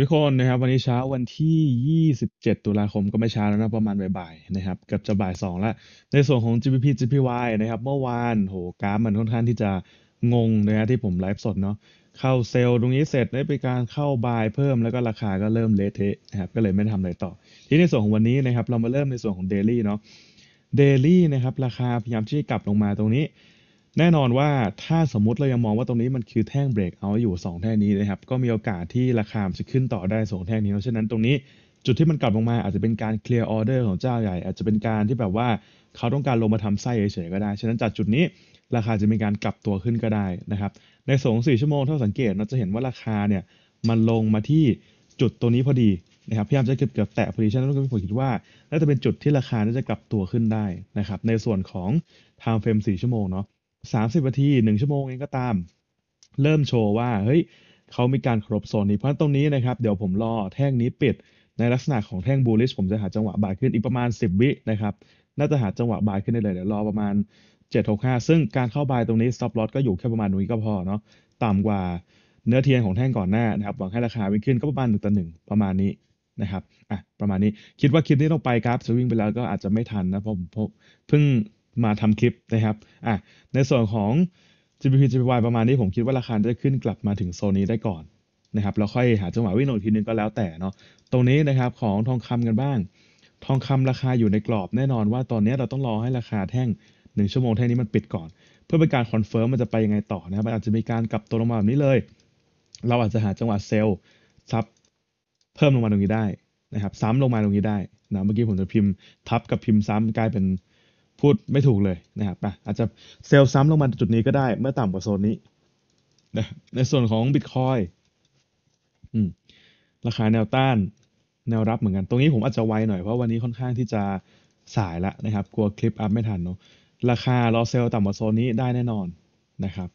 ทุกคนนะครับวันนี้เช้าวันที่ 27 ตุลาคมก็ไม่เช้าแล้วนะ ประมาณบ่ายๆนะครับกับจะบ่าย2ล้วในส่วนของ g p p GPY นะครับเมื่อวานโหกราฟมันค่อนข้างที่จะงงนะฮะที่ผมไลฟ์สดเนาะเข้าเซลล์ตรงนี้เสร็จได้ไปการเข้าบายเพิ่มแล้วก็ราคาก็เริ่มเละเทะนะครับก็เลยไม่ทำอะไรต่อ ที่ในส่วนของวันนี้นะครับเรามาเริ่มในส่วนของเดลี่เนาะเดลี่นะครับราคาพยายามที่จะกลับลงมาตรงนี้แน่นอนว่าถ้าสมมติเรายังมองว่าตรงนี้มันคือแท่งเบรกเอาอยู่ 2 แท่งนี้นะครับก็มีโอกาสที่ราคาจะขึ้นต่อได้2แท่งนี้เพราะฉะนั้นตรงนี้จุดที่มันกลับลงมาอาจจะเป็นการเคลียร์ออเดอร์ของเจ้าใหญ่ อาจจะเป็นการที่แบบว่าเขาต้องการลงมาทำไส้เฉยๆก็ได้ฉะนั้นจากจุดนี้ราคาจะมีการกลับตัวขึ้นก็ได้นะครับในสองสี่ชั่วโมงถ้าสังเกตเราจะเห็นว่าราคาเนี่ยมันลงมาที่จุดตัวนี้พอดีนะครับพยายามจะเกือบแตะพอดีฉะนั้นก็ผมคิดว่าน่าจะเป็นจุดที่ราคาน่าจะกลับตัวขึ้นได้นะครับในส่วนของ time f r a m 4ชั่วโมงเนาะสามสิบนาทีหนึ่งชั่วโมงเองก็ตามเริ่มโชว์ว่า เฮ้ยเขามีการครบโซนนี้เพราะตรงนี้นะครับ เดี๋ยวผมรอแท่งนี้ปิด ในลักษณะของแท่งบูลลิชผมจะหาจังหวะบายขึ้นอีกประมาณสิบวินะครับ น่าจะหาจังหวะบายขึ้นได้เลยเดี๋ยวรอประมาณเจ็ดหกห้าซึ่งการเข้าบายตรงนี้ซับล็อตก็อยู่แค่ประมาณนี้ก็พอเนาะต่ำกว่าเนื้อเทียนของแท่งก่อนหน้านะครับหวังให้ราคาวิ่งขึ้นก็ประมาณหนึ่งต่อหนึ่งประมาณนี้นะครับอ่ะประมาณนี้คิดว่าคลิปนี้ต้องไปครบจสวิงไปแล้วก็อาจจะไม่ทันนะเพราะผมเพิ่งมาทำคลิปนะครับ อ่ะ ในส่วนของ g p p GPY ประมาณนี้ ผมคิดว่าราคาจะขึ้นกลับมาถึงโซนนี้ได้ก่อนนะครับ แล้วค่อยหาจังหวะวิ่งลนทีนึงก็แล้วแต่เนาะ ตรงนี้นะครับของทองคำกันบ้าง ทองคำราคาอยู่ในกรอบ แน่นอนว่าตอนนี้เราต้องรอให้ราคาแท่ง 1 ชั่วโมงแท่งนี้มันปิดก่อน เพื่อเป็นการคอนเฟิร์มมันจะไปยังไงต่อนะครับอาจจะมีการกลับตัวลงมาแบบนี้เลย เราอาจจะหาจังหวะเซลล์ทับ เพิ่มลงมาตรงนี้ได้นะครับ ซ้ำลงมาตรงนี้ได้นะ เมื่อกี้ผมจะพิมพ์ ทับกับพิมพ์ซ้ำกลายเป็นพูดไม่ถูกเลยนะครับอาจจะเซลล์ซ้ำลงมาจุดนี้ก็ได้เมื่อต่ำกว่าโซนนี้นะในส่วนของ Bitcoin ราคาแนวต้านแนวรับเหมือนกันตรงนี้ผมอาจจะไวหน่อยเพราะวันนี้ค่อนข้างที่จะสายละนะครับกลัวคลิปอัพไม่ทันเนาะราคารอเซลต่ำกว่าโซนนี้ได้แน่นอนนะครับ